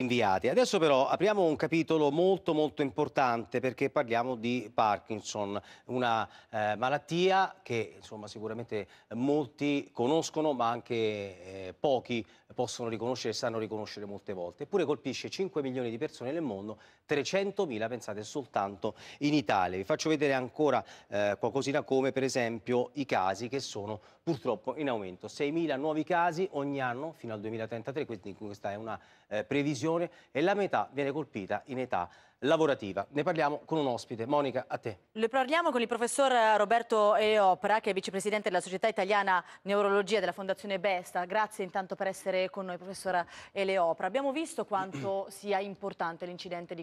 Inviati. Adesso però apriamo un capitolo molto molto importante perché parliamo di Parkinson, una eh, malattia che insomma, sicuramente molti conoscono ma anche eh, pochi possono riconoscere e sanno riconoscere molte volte. Eppure colpisce 5 milioni di persone nel mondo, 300 mila pensate soltanto in Italia. Vi faccio vedere ancora eh, qualcosina come per esempio i casi che sono purtroppo in aumento. 6 mila nuovi casi ogni anno fino al 2033, quindi questa è una eh, previsione esplosione e la metà viene colpita in età lavorativa. Ne parliamo con un ospite. Monica, a te. Le parliamo con il professor Roberto Eopra, che è vicepresidente della Società Italiana Neurologia della Fondazione Besta. Grazie intanto per essere con noi, professora Eleopra. Abbiamo visto quanto sia importante l'incidente di,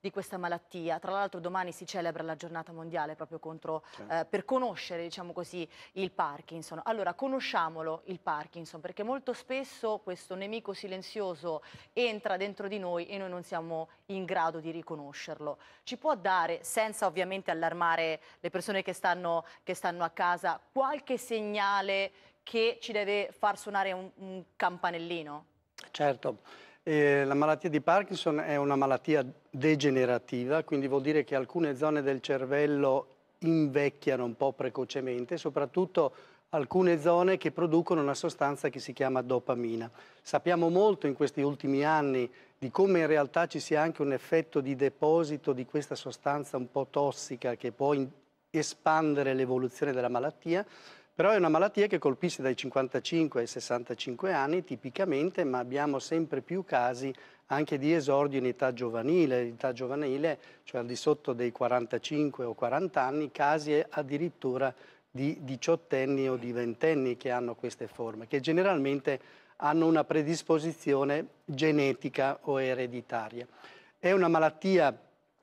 di questa, malattia. Tra l'altro domani si celebra la giornata mondiale proprio contro, certo. eh, per conoscere diciamo così, il Parkinson. Allora, conosciamolo il Parkinson, perché molto spesso questo nemico silenzioso entra dentro di noi e noi non siamo in grado di di riconoscerlo. Ci può dare, senza ovviamente allarmare le persone che stanno, che stanno a casa, qualche segnale che ci deve far suonare un, un campanellino? Certo. Eh, la malattia di Parkinson è una malattia degenerativa, quindi vuol dire che alcune zone del cervello invecchiano un po' precocemente, soprattutto alcune zone che producono una sostanza che si chiama dopamina. Sappiamo molto in questi ultimi anni di come in realtà ci sia anche un effetto di deposito di questa sostanza un po' tossica che può espandere l'evoluzione della malattia, però è una malattia che colpisce dai 55 ai 65 anni tipicamente, ma abbiamo sempre più casi anche di esordio in età giovanile, in età giovanile, cioè al di sotto dei 45 o 40 anni, casi addirittura di diciottenni o di ventenni che hanno queste forme, che generalmente hanno una predisposizione genetica o ereditaria. È una malattia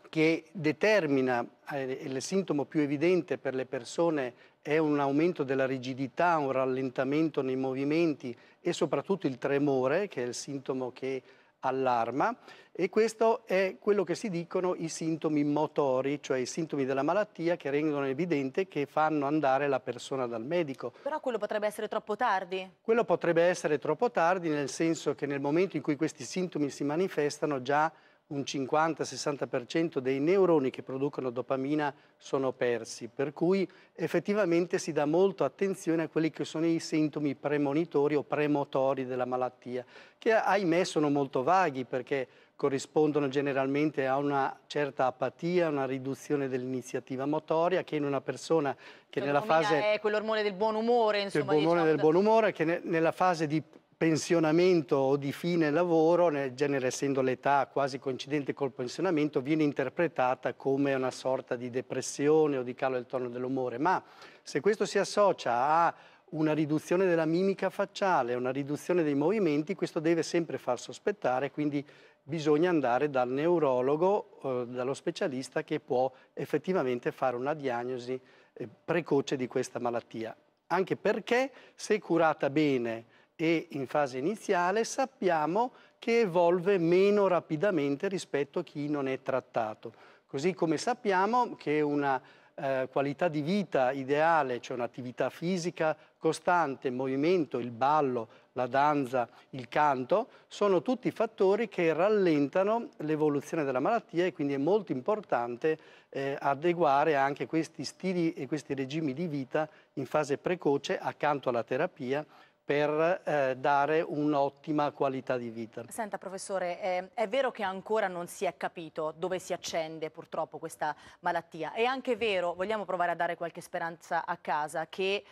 che determina eh, il sintomo più evidente per le persone è un aumento della rigidità, un rallentamento nei movimenti e soprattutto il tremore, che è il sintomo che allarma e questo è quello che si dicono i sintomi motori, cioè i sintomi della malattia che rendono evidente che fanno andare la persona dal medico. Però quello potrebbe essere troppo tardi? Quello potrebbe essere troppo tardi nel senso che nel momento in cui questi sintomi si manifestano già un 50-60% dei neuroni che producono dopamina sono persi, per cui effettivamente si dà molto attenzione a quelli che sono i sintomi premonitori o premotori della malattia, che ahimè sono molto vaghi perché corrispondono generalmente a una certa apatia, una riduzione dell'iniziativa motoria che in una persona che nella fase... è quell'ormone del buon umore, insomma. Quell'ormone diciamo... del buon umore che ne, nella fase di pensionamento o di fine lavoro, nel genere essendo l'età quasi coincidente col pensionamento, viene interpretata come una sorta di depressione o di calo del tono dell'umore, ma se questo si associa a una riduzione della mimica facciale, una riduzione dei movimenti, questo deve sempre far sospettare, quindi bisogna andare dal neurologo, eh, dallo specialista che può effettivamente fare una diagnosi eh, precoce di questa malattia. Anche perché se curata bene e in fase iniziale sappiamo che evolve meno rapidamente rispetto a chi non è trattato. Così come sappiamo che una eh, qualità di vita ideale, cioè un'attività fisica costante, movimento, il ballo, la danza, il canto, sono tutti fattori che rallentano l'evoluzione della malattia e quindi è molto importante eh, adeguare anche questi stili e questi regimi di vita in fase precoce accanto alla terapia per eh, dare un'ottima qualità di vita. Senta professore, eh, è vero che ancora non si è capito dove si accende purtroppo questa malattia, è anche vero, vogliamo provare a dare qualche speranza a casa, che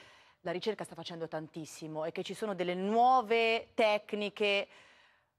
la ricerca sta facendo tantissimo e che ci sono delle nuove tecniche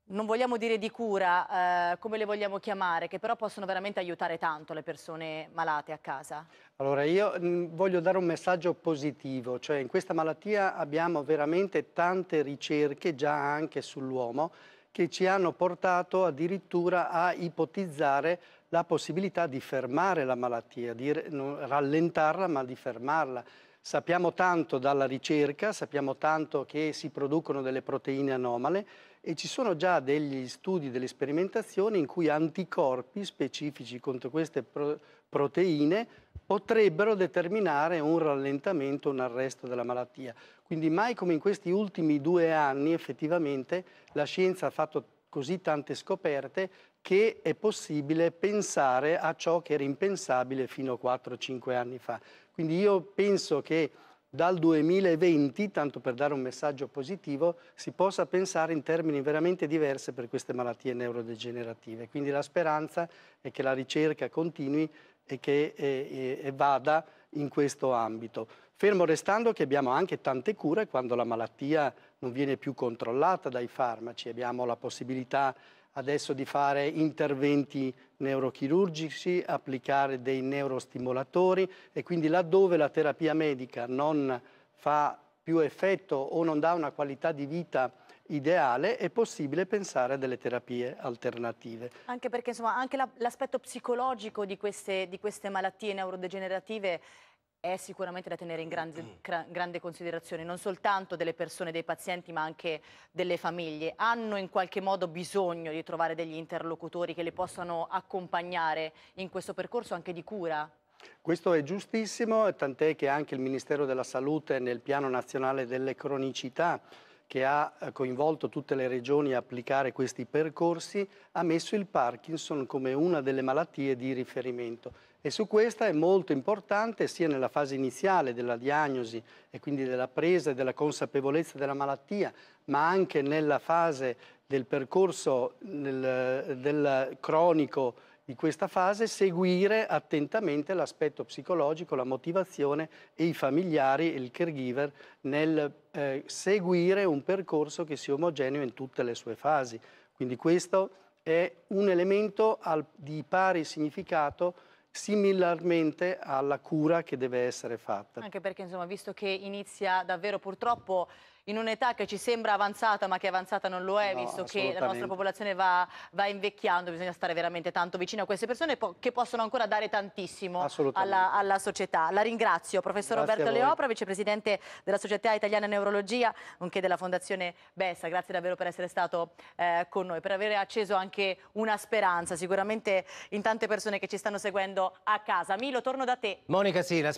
non vogliamo dire di cura, eh, come le vogliamo chiamare, che però possono veramente aiutare tanto le persone malate a casa? Allora io mm, voglio dare un messaggio positivo, cioè in questa malattia abbiamo veramente tante ricerche già anche sull'uomo che ci hanno portato addirittura a ipotizzare la possibilità di fermare la malattia, di rallentarla ma di fermarla. Sappiamo tanto dalla ricerca, sappiamo tanto che si producono delle proteine anomale e ci sono già degli studi, delle sperimentazioni in cui anticorpi specifici contro queste pro proteine potrebbero determinare un rallentamento, un arresto della malattia. Quindi mai come in questi ultimi due anni effettivamente la scienza ha fatto così tante scoperte che è possibile pensare a ciò che era impensabile fino a 4-5 anni fa. Quindi io penso che dal 2020, tanto per dare un messaggio positivo, si possa pensare in termini veramente diversi per queste malattie neurodegenerative. Quindi la speranza è che la ricerca continui e che e, e vada in questo ambito. Fermo restando che abbiamo anche tante cure quando la malattia non viene più controllata dai farmaci, abbiamo la possibilità adesso di fare interventi neurochirurgici, applicare dei neurostimolatori e quindi laddove la terapia medica non fa più effetto o non dà una qualità di vita ideale è possibile pensare a delle terapie alternative. Anche perché insomma anche l'aspetto psicologico di queste, di queste malattie neurodegenerative è sicuramente da tenere in grande, mm. grande, considerazione, non soltanto delle persone, dei pazienti, ma anche delle famiglie. Hanno in qualche modo bisogno di trovare degli interlocutori che le possano accompagnare in questo percorso anche di cura? Questo è giustissimo, tant'è che anche il Ministero della Salute nel Piano Nazionale delle Cronicità che ha eh, coinvolto tutte le regioni a applicare questi percorsi, ha messo il Parkinson come una delle malattie di riferimento e su questa è molto importante sia nella fase iniziale della diagnosi e quindi della presa e della consapevolezza della malattia, ma anche nella fase del percorso nel, del cronico di questa fase, seguire attentamente l'aspetto psicologico, la motivazione e i familiari e il caregiver nel eh, seguire un percorso che sia omogeneo in tutte le sue fasi. Quindi questo è un elemento al, di pari significato similarmente alla cura che deve essere fatta. Anche perché, insomma, visto che inizia davvero purtroppo in un'età che ci sembra avanzata ma che avanzata non lo è, no, visto che la nostra popolazione va, va, invecchiando, bisogna stare veramente tanto vicino a queste persone po che possono ancora dare tantissimo alla, alla, società. La ringrazio, professor grazie Roberto Leopra, vicepresidente della Società Italiana Neurologia, nonché della Fondazione Bessa, grazie davvero per essere stato eh, con noi, per aver acceso anche una speranza sicuramente in tante persone che ci stanno seguendo a casa. Milo, torno da te. Monica, sì, la